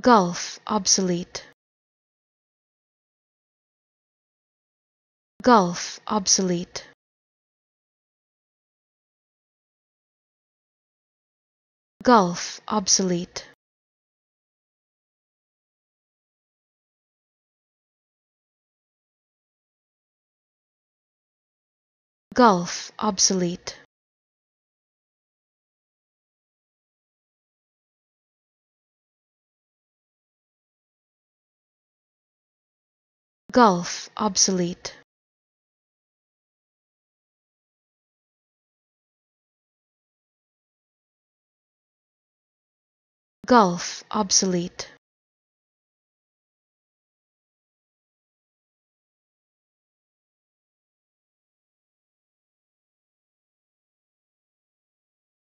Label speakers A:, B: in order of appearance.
A: gulf obsolete gulf obsolete gulf obsolete gulf obsolete Gulf obsolete. Gulf obsolete.